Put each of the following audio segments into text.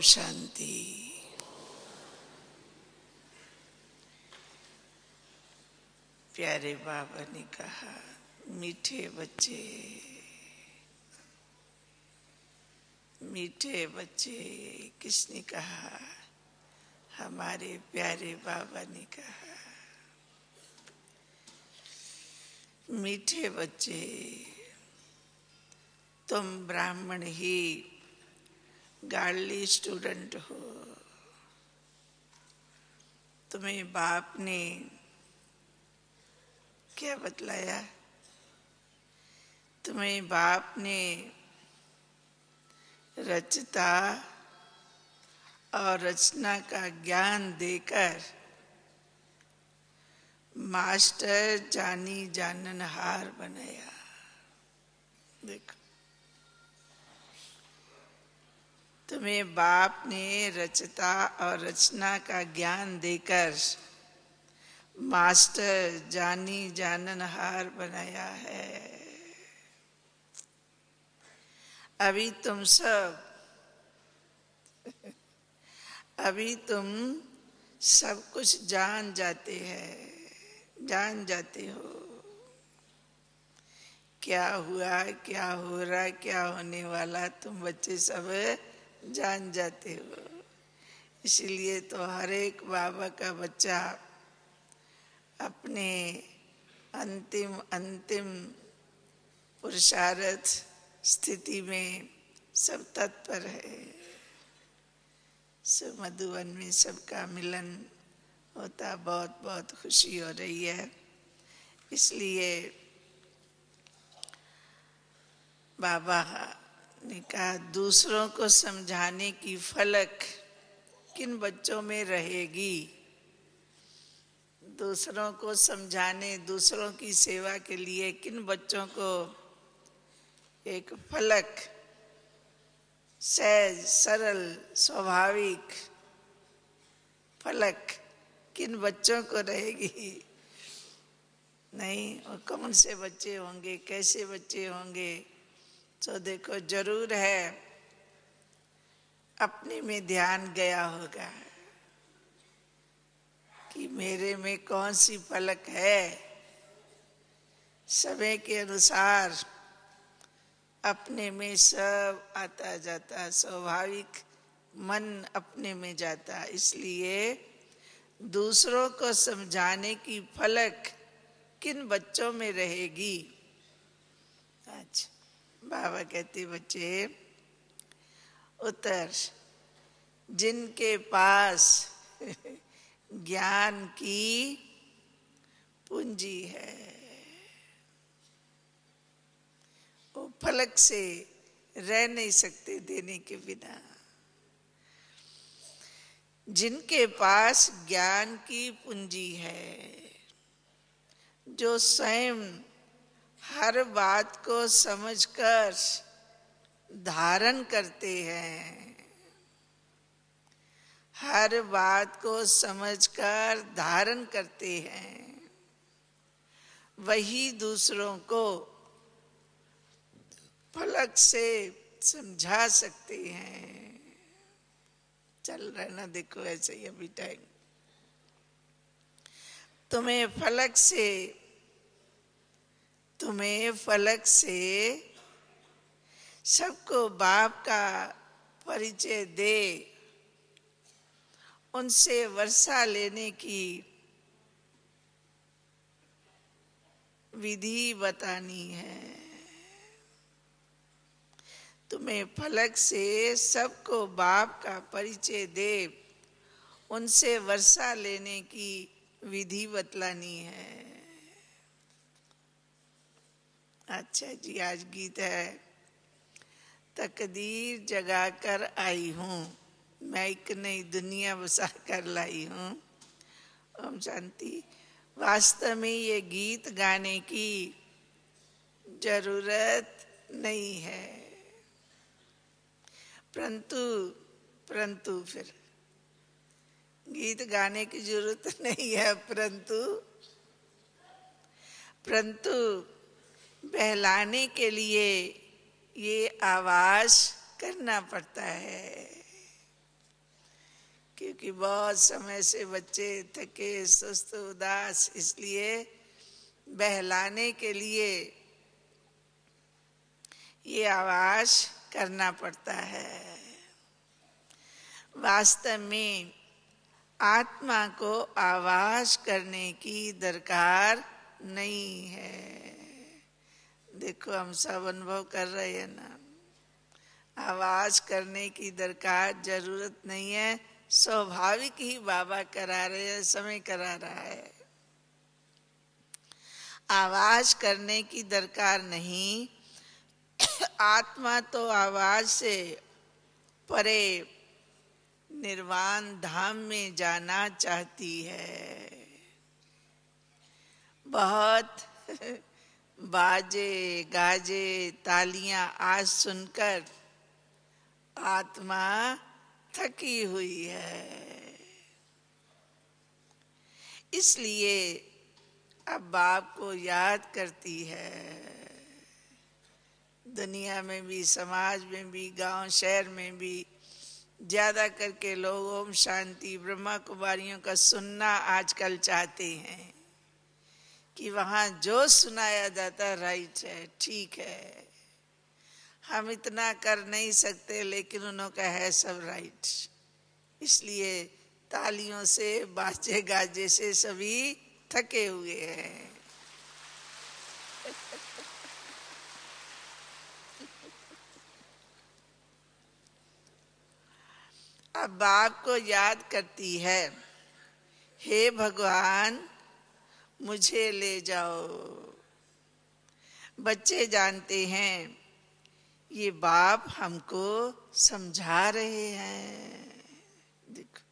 शांति प्यारे बाबा ने कहा मीठे बच्चे मीठे बच्चे किसने कहा हमारे प्यारे बाबा ने कहा मीठे बच्चे तुम ब्राह्मण ही गार्ली स्टूडेंट हो तुम्हें बाप ने क्या बतलाया तुम्हें बाप ने रचता और रचना का ज्ञान देकर मास्टर जानी जाननहार बनाया देखो तुम्हें बाप ने रचता और रचना का ज्ञान देकर मास्टर जानी जाननहार बनाया है अभी तुम सब अभी तुम सब कुछ जान जाते हैं जान जाते हो क्या हुआ क्या हो रहा क्या होने वाला तुम बच्चे सब जान जाते हो इसलिए तो हर एक बाबा का बच्चा अपने अंतिम अंतिम पुरुषार्थ स्थिति में सब तत्पर है सब मधुबन में सबका मिलन होता बहुत बहुत खुशी हो रही है इसलिए बाबा ने कहा दूसरों को समझाने की फलक किन बच्चों में रहेगी दूसरों को समझाने दूसरों की सेवा के लिए किन बच्चों को एक फलक सहज सरल स्वाभाविक फलक किन बच्चों को रहेगी नहीं और कौन से बच्चे होंगे कैसे बच्चे होंगे तो देखो जरूर है अपने में ध्यान गया होगा कि मेरे में कौन सी पलक है समय के अनुसार अपने में सब आता जाता स्वाभाविक मन अपने में जाता इसलिए दूसरों को समझाने की फलक किन बच्चों में रहेगी अच्छा बाबा कहते बच्चे उत्तर जिनके पास ज्ञान की पूंजी है वो फलक से रह नहीं सकते देने के बिना जिनके पास ज्ञान की पूंजी है जो स्वयं हर बात को समझकर धारण करते हैं हर बात को समझकर धारण करते हैं वही दूसरों को फलक से समझा सकते हैं चल रहे ना देखो ऐसे ही अभी टाइम तुम्हें फलक से तुम्हें फलक से सबको बाप का परिचय दे उनसे वर्षा लेने की विधि बतानी है तुम्हें फलक से सबको बाप का परिचय दे उनसे वर्षा लेने की विधि बतलानी है अच्छा जी आज गीत है तकदीर जगा कर आई हूँ मैं एक नई दुनिया बसा कर लाई हूँ ओम शांति वास्तव में ये गीत गाने की जरूरत नहीं है परंतु परंतु फिर गीत गाने की जरूरत नहीं है परंतु परंतु बहलाने के लिए ये आवाज करना पड़ता है क्योंकि बहुत समय से बच्चे थके सुस्त उदास इसलिए बहलाने के लिए ये आवाज करना पड़ता है वास्तव में आत्मा को आवाज करने की दरकार नहीं है देखो हम सब अनुभव कर रहे हैं ना आवाज करने की दरकार जरूरत नहीं है स्वाभाविक ही बाबा करा रहे हैं समय करा रहा है आवाज करने की दरकार नहीं आत्मा तो आवाज से परे निर्वाण धाम में जाना चाहती है बहुत बाजे गाजे तालियां आज सुनकर आत्मा थकी हुई है इसलिए अब बाप को याद करती है दुनिया में भी समाज में भी गांव शहर में भी ज़्यादा करके लोग ओम शांति ब्रह्मा कुमारियों का सुनना आजकल चाहते हैं कि वहां जो सुनाया जाता राइट है ठीक है हम इतना कर नहीं सकते लेकिन उन्होंने कहा है सब राइट इसलिए तालियों से बाजे गाजे से सभी थके हुए हैं अब बाप को याद करती है हे भगवान मुझे ले जाओ बच्चे जानते हैं ये बाप हमको समझा रहे हैं देखो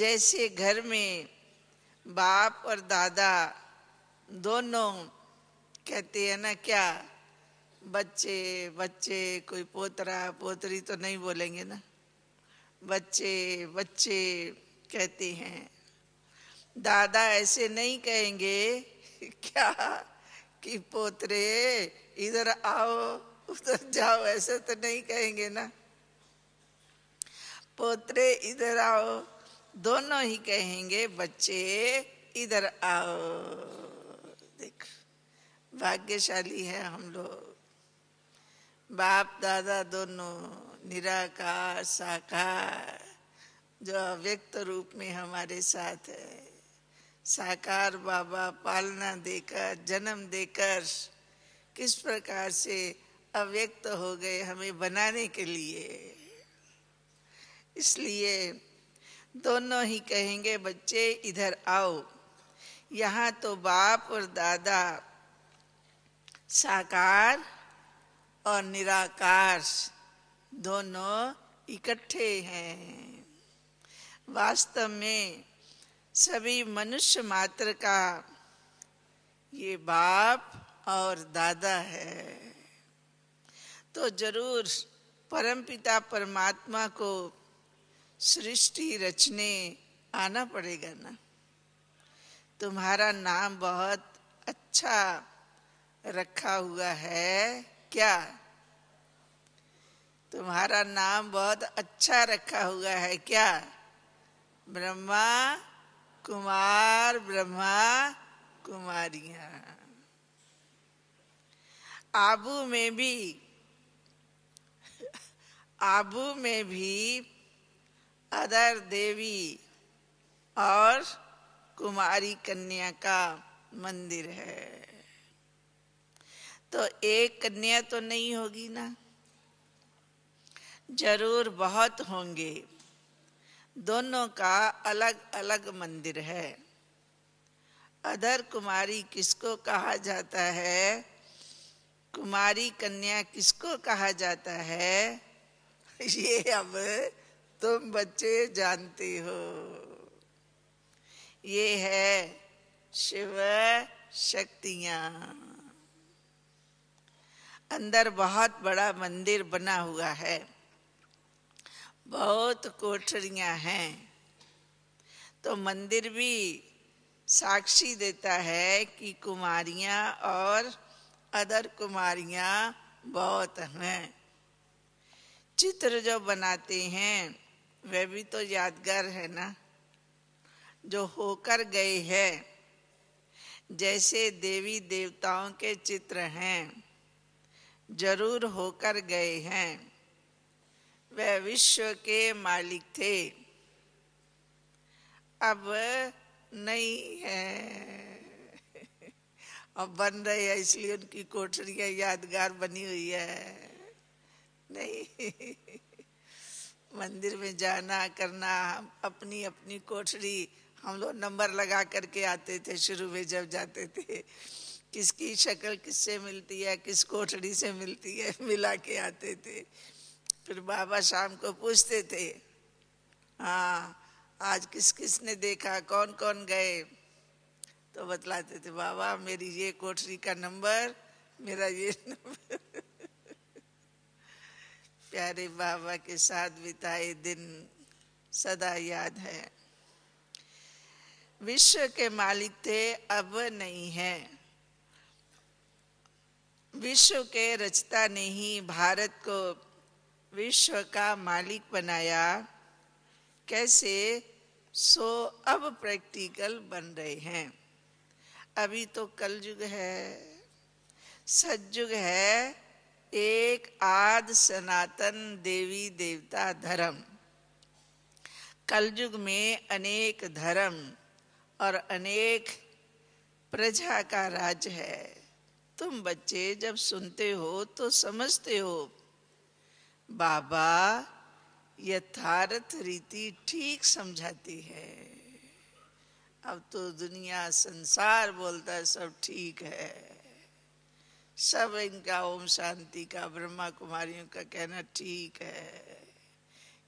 जैसे घर में बाप और दादा दोनों कहते हैं ना क्या बच्चे बच्चे कोई पोतरा पोतरी तो नहीं बोलेंगे ना बच्चे बच्चे कहते हैं दादा ऐसे नहीं कहेंगे क्या कि पोतरे इधर आओ उधर जाओ ऐसे तो नहीं कहेंगे ना पोतरे इधर आओ दोनों ही कहेंगे बच्चे इधर आओ देख भाग्यशाली है हम लोग बाप दादा दोनों निराकार साकार जो अव्यक्त रूप में हमारे साथ है साकार बाबा पालना देकर जन्म देकर किस प्रकार से अव्यक्त हो गए हमें बनाने के लिए इसलिए दोनों ही कहेंगे बच्चे इधर आओ यहाँ तो बाप और दादा साकार और निराकार दोनों इकट्ठे हैं वास्तव में सभी मनुष्य मात्र का ये बाप और दादा है तो जरूर परमपिता परमात्मा को सृष्टि रचने आना पड़ेगा ना तुम्हारा नाम बहुत अच्छा रखा हुआ है क्या तुम्हारा नाम बहुत अच्छा रखा हुआ है क्या ब्रह्मा कुमार ब्रह्मा कुमारिया आबू में भी आबू में भी अदर देवी और कुमारी कन्या का मंदिर है तो एक कन्या तो नहीं होगी ना जरूर बहुत होंगे दोनों का अलग अलग मंदिर है अधर कुमारी किसको कहा जाता है कुमारी कन्या किसको कहा जाता है ये अब तुम बच्चे जानते हो ये है शिव शक्तियां अंदर बहुत बड़ा मंदिर बना हुआ है बहुत कोठरियां हैं तो मंदिर भी साक्षी देता है कि कुमारियां और अदर कुमारियां बहुत हैं चित्र जो बनाते हैं वह भी तो यादगार है ना जो होकर गए है जैसे देवी देवताओं के चित्र हैं जरूर होकर गए हैं वह विश्व के मालिक थे अब नहीं है अब बन रहे हैं इसलिए उनकी कोठरिया यादगार बनी हुई है नहीं मंदिर में जाना करना अपनी अपनी कोठरी हम लोग नंबर लगा करके आते थे शुरू में जब जाते थे किसकी शक्ल किससे मिलती है किस कोठरी से मिलती है मिला के आते थे फिर बाबा शाम को पूछते थे हाँ आज किस किस ने देखा कौन कौन गए तो बतलाते थे बाबा मेरी ये कोठरी का नंबर मेरा ये नंबर प्यारे बाबा के साथ बिताए दिन सदा याद है विश्व के मालिक थे अब नहीं है विश्व के रचता ने ही भारत को विश्व का मालिक बनाया कैसे सो अब प्रैक्टिकल बन रहे हैं अभी तो कल युग है सज्जुग है एक आद सनातन देवी देवता धर्म कलयुग में अनेक धर्म और अनेक प्रजा का राज है तुम बच्चे जब सुनते हो तो समझते हो बाबा यथार्थ रीति ठीक समझाती है अब तो दुनिया संसार बोलता है सब ठीक है सब इनका ओम शांति का ब्रह्मा कुमारियों का कहना ठीक है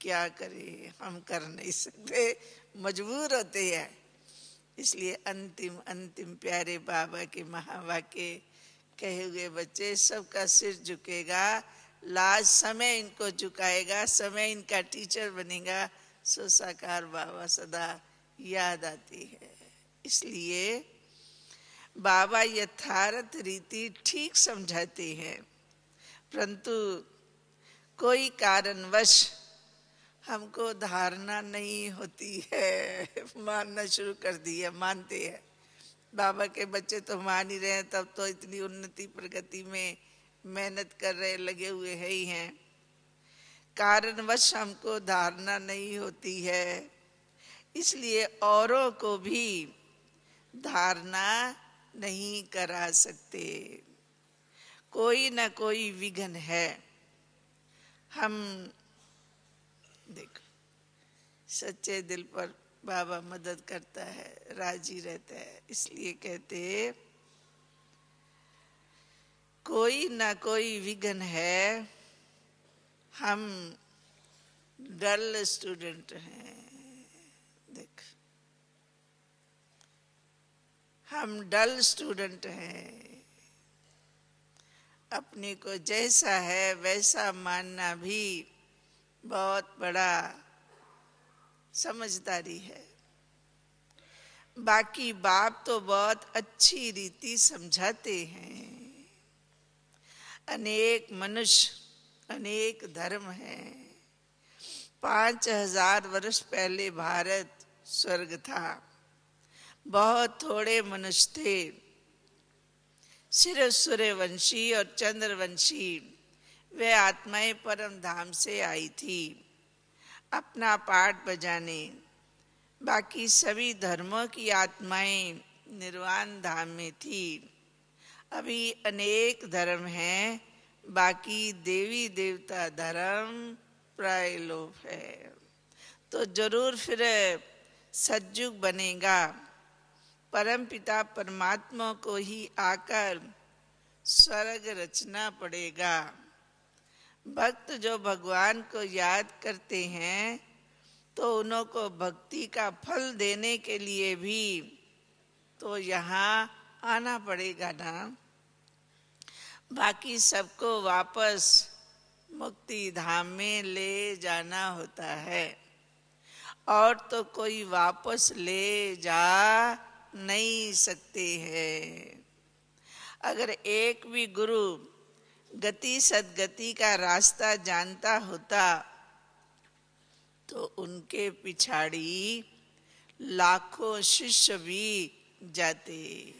क्या करें हम कर नहीं सकते मजबूर होते हैं इसलिए अंतिम अंतिम प्यारे बाबा के महावाक्य कहे हुए बच्चे सबका सिर झुकेगा लाज समय इनको झुकाएगा समय इनका टीचर बनेगा सो साकार बाबा सदा याद आती है इसलिए बाबा यथार्थ रीति ठीक समझाते हैं परंतु कोई कारणवश हमको धारणा नहीं होती है मानना शुरू कर दिया मानते हैं बाबा के बच्चे तो मान ही रहे हैं तब तो इतनी उन्नति प्रगति में मेहनत कर रहे लगे हुए है ही हैं कारणवश हमको धारणा नहीं होती है इसलिए औरों को भी धारणा नहीं करा सकते कोई ना कोई विघन है हम देखो सच्चे दिल पर बाबा मदद करता है राजी रहता है इसलिए कहते हैं कोई ना कोई विघ्न है हम डल स्टूडेंट हैं देख हम डल स्टूडेंट हैं अपने को जैसा है वैसा मानना भी बहुत बड़ा समझदारी है बाकी बाप तो बहुत अच्छी रीति समझाते हैं अनेक मनुष्य अनेक धर्म हैं पांच हजार वर्ष पहले भारत स्वर्ग था बहुत थोड़े मनुष्य थे सिर्फ सूर्यवंशी और चंद्रवंशी वे आत्माएं परम धाम से आई थी अपना पाठ बजाने बाकी सभी धर्मों की आत्माएं निर्वाण धाम में थी अभी अनेक धर्म हैं बाकी देवी देवता धर्म प्राय लोप है तो जरूर फिर सज्जुग बनेगा परम पिता परमात्मा को ही आकर स्वर्ग रचना पड़ेगा भक्त जो भगवान को याद करते हैं तो उनको भक्ति का फल देने के लिए भी तो यहाँ आना पड़ेगा ना बाकी सबको वापस मुक्ति धाम में ले जाना होता है और तो कोई वापस ले जा नहीं सकते हैं अगर एक भी गुरु गति सदगति का रास्ता जानता होता तो उनके पिछाड़ी लाखों शिष्य भी जाते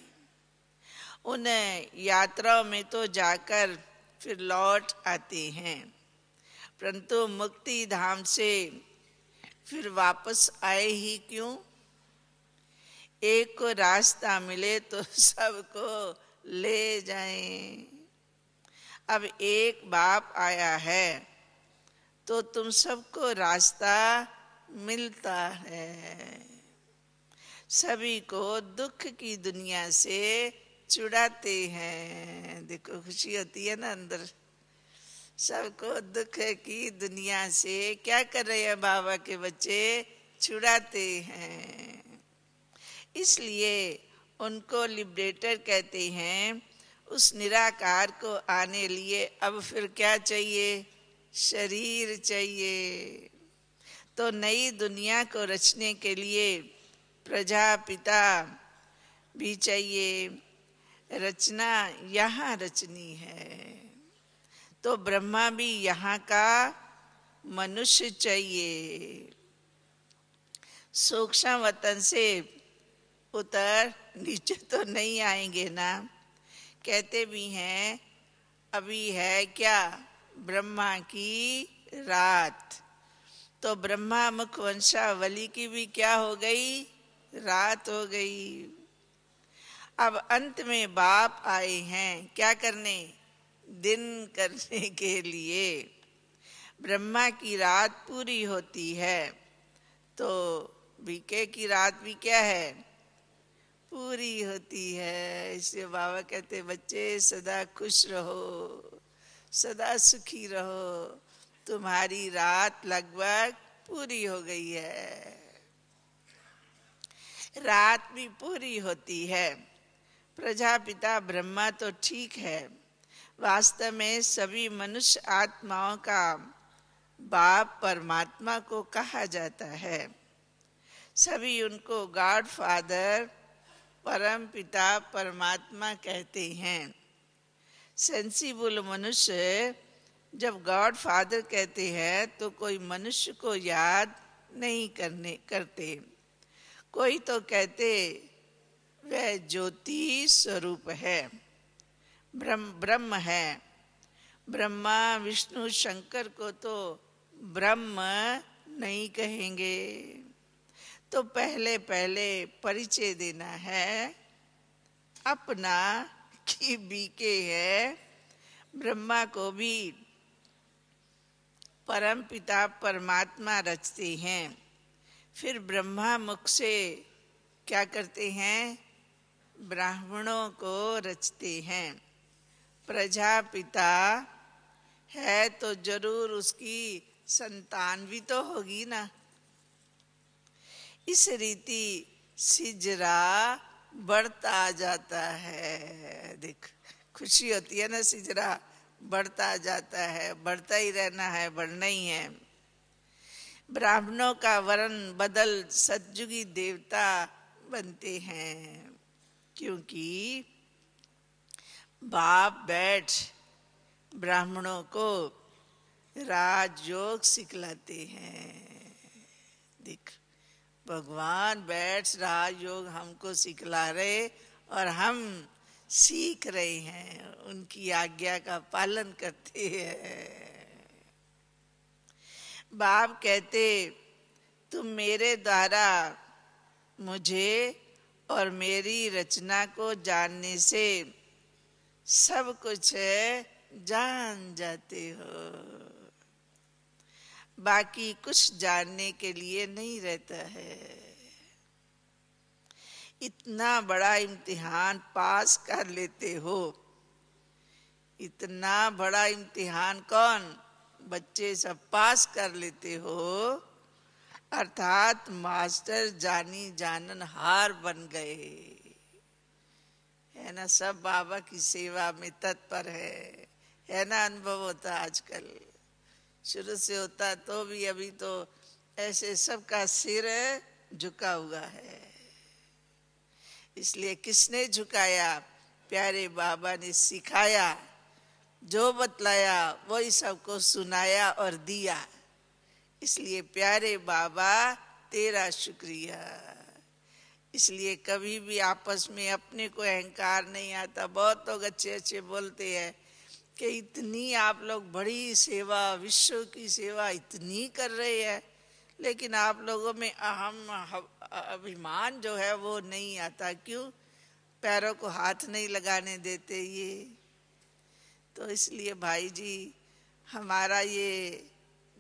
उन यात्राओं में तो जाकर फिर लौट आते हैं परंतु मुक्ति धाम से फिर वापस आए ही क्यों एक को रास्ता मिले तो सबको ले जाए अब एक बाप आया है तो तुम सबको रास्ता मिलता है सभी को दुख की दुनिया से चुड़ाते हैं देखो खुशी होती है ना अंदर सबको दुख है कि दुनिया से क्या कर रहे हैं बाबा के बच्चे छुड़ाते हैं इसलिए उनको लिबरेटर कहते हैं उस निराकार को आने लिए अब फिर क्या चाहिए शरीर चाहिए तो नई दुनिया को रचने के लिए प्रजापिता भी चाहिए रचना यहाँ रचनी है तो ब्रह्मा भी यहाँ का मनुष्य चाहिए सूक्ष्म वतन से उतर नीचे तो नहीं आएंगे ना कहते भी हैं अभी है क्या ब्रह्मा की रात तो ब्रह्मा मुख वंशावली की भी क्या हो गई रात हो गई अब अंत में बाप आए हैं क्या करने दिन करने के लिए ब्रह्मा की रात पूरी होती है तो बीके की रात भी क्या है पूरी होती है इसलिए बाबा कहते बच्चे सदा खुश रहो सदा सुखी रहो तुम्हारी रात लगभग पूरी हो गई है रात भी पूरी होती है प्रजापिता ब्रह्मा तो ठीक है वास्तव में सभी मनुष्य आत्माओं का बाप परमात्मा को कहा जाता है सभी उनको गॉड फादर परम पिता परमात्मा कहते हैं सेंसिबल मनुष्य जब गॉड फादर कहते हैं तो कोई मनुष्य को याद नहीं करने करते कोई तो कहते वह ज्योति स्वरूप है ब्रह्म ब्रह्म है ब्रह्मा विष्णु शंकर को तो ब्रह्म नहीं कहेंगे तो पहले पहले परिचय देना है अपना कि बीके है ब्रह्मा को भी परम पिता परमात्मा रचते हैं फिर ब्रह्मा मुख से क्या करते हैं ब्राह्मणों को रचते हैं प्रजापिता है तो जरूर उसकी संतान भी तो होगी ना इस रीति सिजरा बढ़ता जाता है देख खुशी होती है ना सिजरा बढ़ता जाता है बढ़ता ही रहना है बढ़ना ही है ब्राह्मणों का वरण बदल सतयुगी देवता बनते हैं क्योंकि बाप बैठ ब्राह्मणों को राजयोग सिखलाते हैं देख भगवान बैठ राजयोग हमको सिखला रहे और हम सीख रहे हैं उनकी आज्ञा का पालन करते हैं बाप कहते तुम मेरे द्वारा मुझे और मेरी रचना को जानने से सब कुछ जान जाते हो बाकी कुछ जानने के लिए नहीं रहता है इतना बड़ा इम्तिहान पास कर लेते हो इतना बड़ा इम्तिहान कौन बच्चे सब पास कर लेते हो अर्थात मास्टर जानी जानन हार बन गए है ना सब बाबा की सेवा में तत्पर है है ना अनुभव होता आजकल शुरू से होता तो भी अभी तो ऐसे सबका सिर झुका हुआ है इसलिए किसने झुकाया प्यारे बाबा ने सिखाया जो बतलाया वही सबको सुनाया और दिया इसलिए प्यारे बाबा तेरा शुक्रिया इसलिए कभी भी आपस में अपने को अहंकार नहीं आता बहुत लोग अच्छे अच्छे बोलते हैं कि इतनी आप लोग बड़ी सेवा विश्व की सेवा इतनी कर रहे हैं लेकिन आप लोगों में अहम अभिमान जो है वो नहीं आता क्यों पैरों को हाथ नहीं लगाने देते ये तो इसलिए भाई जी हमारा ये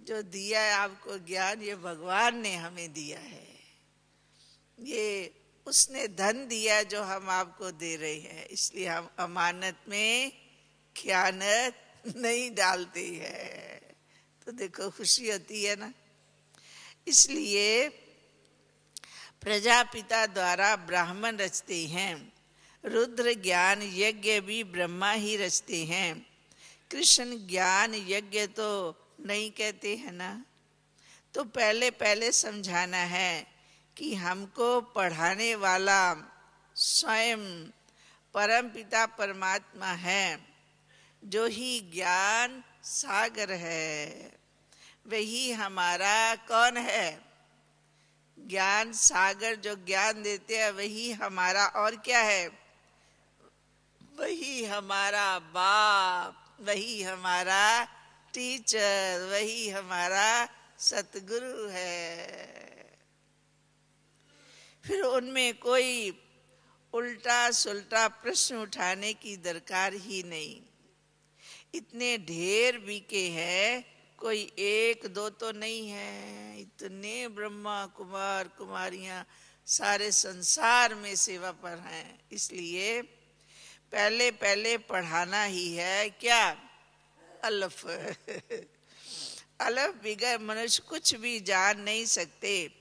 जो दिया है आपको ज्ञान ये भगवान ने हमें दिया है ये उसने धन दिया जो हम आपको दे रहे हैं इसलिए हम अमानत में ख्यानत नहीं डालते हैं तो देखो खुशी होती है ना इसलिए प्रजापिता द्वारा ब्राह्मण रचते हैं रुद्र ज्ञान यज्ञ भी ब्रह्मा ही रचते हैं कृष्ण ज्ञान यज्ञ तो नहीं कहते हैं ना तो पहले पहले समझाना है कि हमको पढ़ाने वाला स्वयं परम पिता परमात्मा है जो ही ज्ञान सागर है वही हमारा कौन है ज्ञान सागर जो ज्ञान देते हैं वही हमारा और क्या है वही हमारा बाप वही हमारा टीचर वही हमारा सतगुरु है फिर उनमें कोई उल्टा सुलटा प्रश्न उठाने की दरकार ही नहीं इतने ढेर बीके हैं कोई एक दो तो नहीं है इतने ब्रह्मा कुमार कुमारियां सारे संसार में सेवा पर हैं इसलिए पहले पहले पढ़ाना ही है क्या अलफ अलफ बिगर मनुष्य कुछ भी जान नहीं सकते